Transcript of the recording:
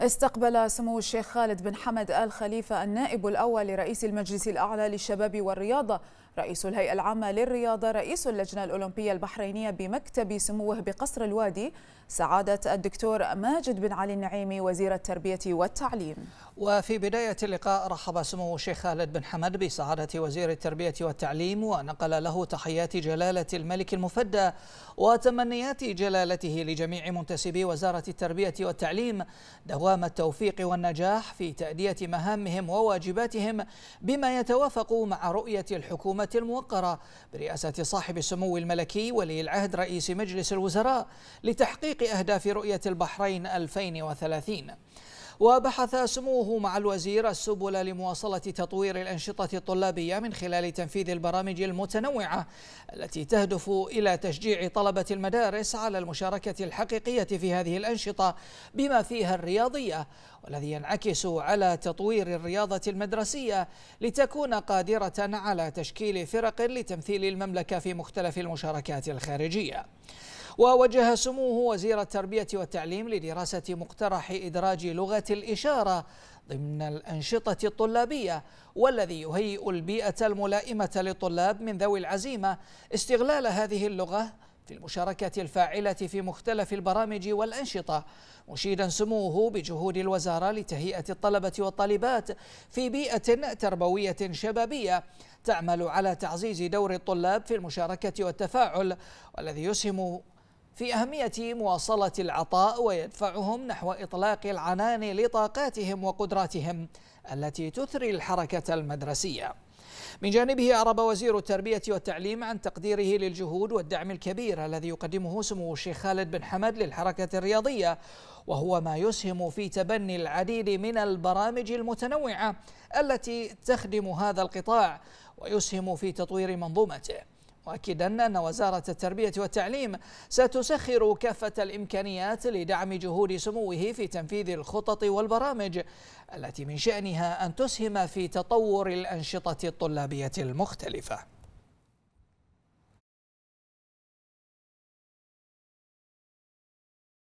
استقبل سمو الشيخ خالد بن حمد آل خليفة النائب الأول لرئيس المجلس الأعلى للشباب والرياضة رئيس الهيئة العامة للرياضة رئيس اللجنة الأولمبية البحرينية بمكتب سموه بقصر الوادي سعادة الدكتور ماجد بن علي النعيمي وزير التربية والتعليم وفي بداية اللقاء رحب سمو الشيخ خالد بن حمد بسعادة وزير التربية والتعليم ونقل له تحيات جلالة الملك المفدى وتمنيات جلالته لجميع منتسبي وزارة التربية والتعليم دوام التوفيق والنجاح في تأدية مهامهم وواجباتهم بما يتوافق مع رؤية الحكومة الموقرة برئاسة صاحب السمو الملكي ولي العهد رئيس مجلس الوزراء لتحقيق أهداف رؤية البحرين 2030 وبحث سموه مع الوزير السبل لمواصلة تطوير الأنشطة الطلابية من خلال تنفيذ البرامج المتنوعة التي تهدف إلى تشجيع طلبة المدارس على المشاركة الحقيقية في هذه الأنشطة بما فيها الرياضية والذي ينعكس على تطوير الرياضة المدرسية لتكون قادرة على تشكيل فرق لتمثيل المملكة في مختلف المشاركات الخارجية ووجه سموه وزير التربية والتعليم لدراسة مقترح إدراج لغة الإشارة ضمن الأنشطة الطلابية والذي يهيئ البيئة الملائمة للطلاب من ذوي العزيمة استغلال هذه اللغة في المشاركة الفاعلة في مختلف البرامج والأنشطة مشيدا سموه بجهود الوزارة لتهيئة الطلبة والطالبات في بيئة تربوية شبابية تعمل على تعزيز دور الطلاب في المشاركة والتفاعل والذي يسهم في أهمية مواصلة العطاء ويدفعهم نحو إطلاق العنان لطاقاتهم وقدراتهم التي تثري الحركة المدرسية من جانبه أعرب وزير التربية والتعليم عن تقديره للجهود والدعم الكبير الذي يقدمه سمو الشيخ خالد بن حمد للحركة الرياضية وهو ما يسهم في تبني العديد من البرامج المتنوعة التي تخدم هذا القطاع ويسهم في تطوير منظومته مؤكدا أن وزارة التربية والتعليم ستسخر كافة الإمكانيات لدعم جهود سموه في تنفيذ الخطط والبرامج التي من شأنها أن تسهم في تطور الأنشطة الطلابية المختلفة